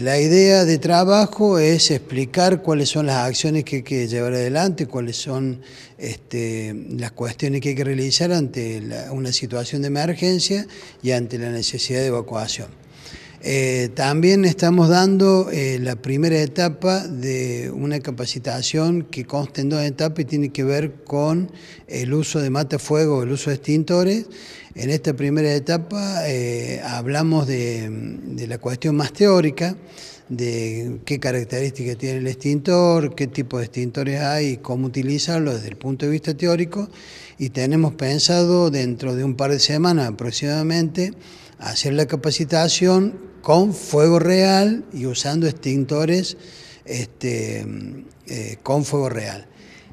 La idea de trabajo es explicar cuáles son las acciones que hay que llevar adelante, cuáles son este, las cuestiones que hay que realizar ante una situación de emergencia y ante la necesidad de evacuación. Eh, también estamos dando eh, la primera etapa de una capacitación que consta en dos etapas y tiene que ver con el uso de matafuego, el uso de extintores. En esta primera etapa eh, hablamos de, la cuestión más teórica, de qué características tiene el extintor, qué tipo de extintores hay y cómo utilizarlo desde el punto de vista teórico. Y tenemos pensado dentro de un par de semanas aproximadamente hacer la capacitación con fuego real y usando extintores este, eh, con fuego real.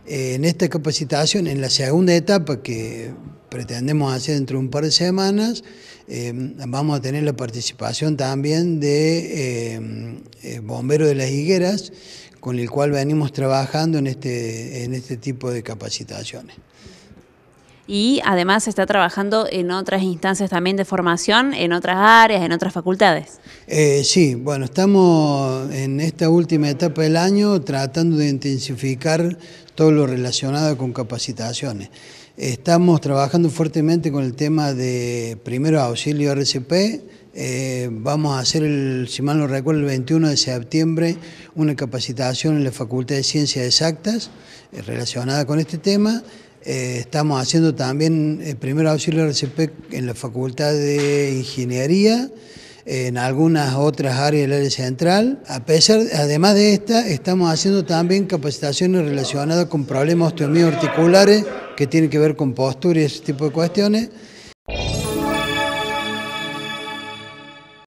Eh, en esta capacitación, en la segunda etapa que pretendemos hacer dentro de un par de semanas, eh, vamos a tener la participación también de bombero de las higueras, con el cual venimos trabajando en este, en este tipo de capacitaciones y además está trabajando en otras instancias también de formación, en otras áreas, en otras facultades. Eh, sí, bueno, estamos en esta última etapa del año tratando de intensificar todo lo relacionado con capacitaciones. Estamos trabajando fuertemente con el tema de primero auxilio RCP. Eh, vamos a hacer, si mal no recuerdo, el 21 de septiembre una capacitación en la Facultad de Ciencias Exactas eh, relacionada con este tema eh, estamos haciendo también el eh, primer auxilio RCP en la Facultad de Ingeniería, en algunas otras áreas del área central. además de esta, estamos haciendo también capacitaciones relacionadas con problemas osteomía articulares que tienen que ver con postura y ese tipo de cuestiones.